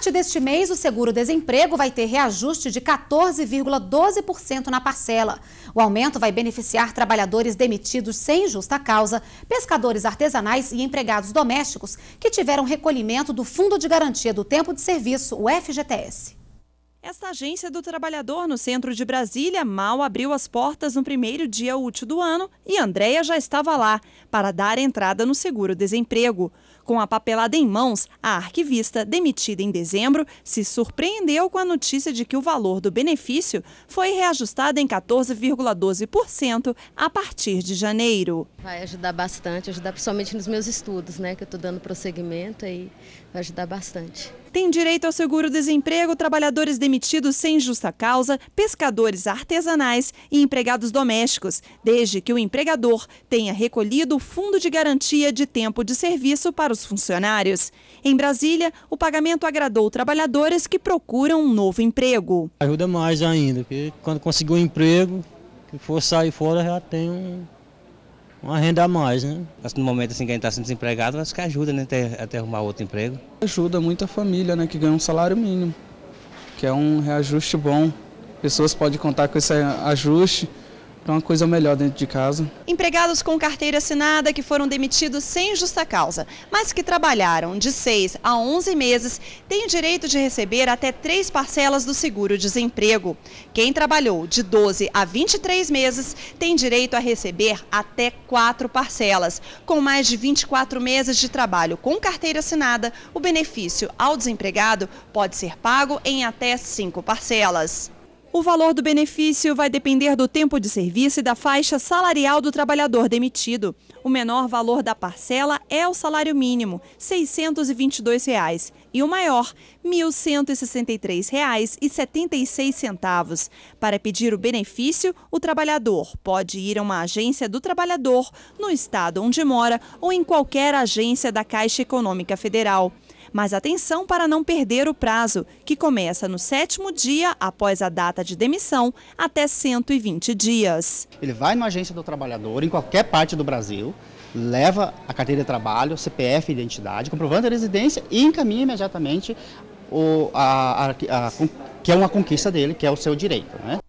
partir deste mês, o seguro-desemprego vai ter reajuste de 14,12% na parcela. O aumento vai beneficiar trabalhadores demitidos sem justa causa, pescadores artesanais e empregados domésticos que tiveram recolhimento do Fundo de Garantia do Tempo de Serviço, o FGTS. Esta agência do trabalhador no centro de Brasília mal abriu as portas no primeiro dia útil do ano e Andréia já estava lá para dar entrada no seguro-desemprego. Com a papelada em mãos, a arquivista, demitida em dezembro, se surpreendeu com a notícia de que o valor do benefício foi reajustado em 14,12% a partir de janeiro. Vai ajudar bastante, ajudar principalmente nos meus estudos, né, que eu estou dando prosseguimento aí, vai ajudar bastante. Tem direito ao seguro-desemprego trabalhadores demitidos sem justa causa, pescadores artesanais e empregados domésticos, desde que o empregador tenha recolhido o fundo de garantia de tempo de serviço para os dos funcionários. Em Brasília, o pagamento agradou trabalhadores que procuram um novo emprego. Ajuda mais ainda, porque quando conseguir um emprego, que for sair fora já tem um, uma renda a mais, né? No momento assim que a gente está sendo desempregado, acho que ajuda né, até, até arrumar outro emprego. Ajuda muito a família, né, que ganha um salário mínimo, que é um reajuste bom. Pessoas podem contar com esse ajuste para então, uma coisa é melhor dentro de casa. Empregados com carteira assinada que foram demitidos sem justa causa, mas que trabalharam de 6 a 11 meses, têm direito de receber até três parcelas do seguro-desemprego. Quem trabalhou de 12 a 23 meses tem direito a receber até quatro parcelas. Com mais de 24 meses de trabalho com carteira assinada, o benefício ao desempregado pode ser pago em até cinco parcelas. O valor do benefício vai depender do tempo de serviço e da faixa salarial do trabalhador demitido. O menor valor da parcela é o salário mínimo, R$ 622,00, reais, e o maior, R$ 1.163,76. Para pedir o benefício, o trabalhador pode ir a uma agência do trabalhador no estado onde mora ou em qualquer agência da Caixa Econômica Federal. Mas atenção para não perder o prazo, que começa no sétimo dia após a data de demissão até 120 dias. Ele vai na agência do trabalhador, em qualquer parte do Brasil, leva a carteira de trabalho, CPF, identidade, comprovando a residência e encaminha imediatamente o, a, a, a, que é uma conquista dele, que é o seu direito. Né?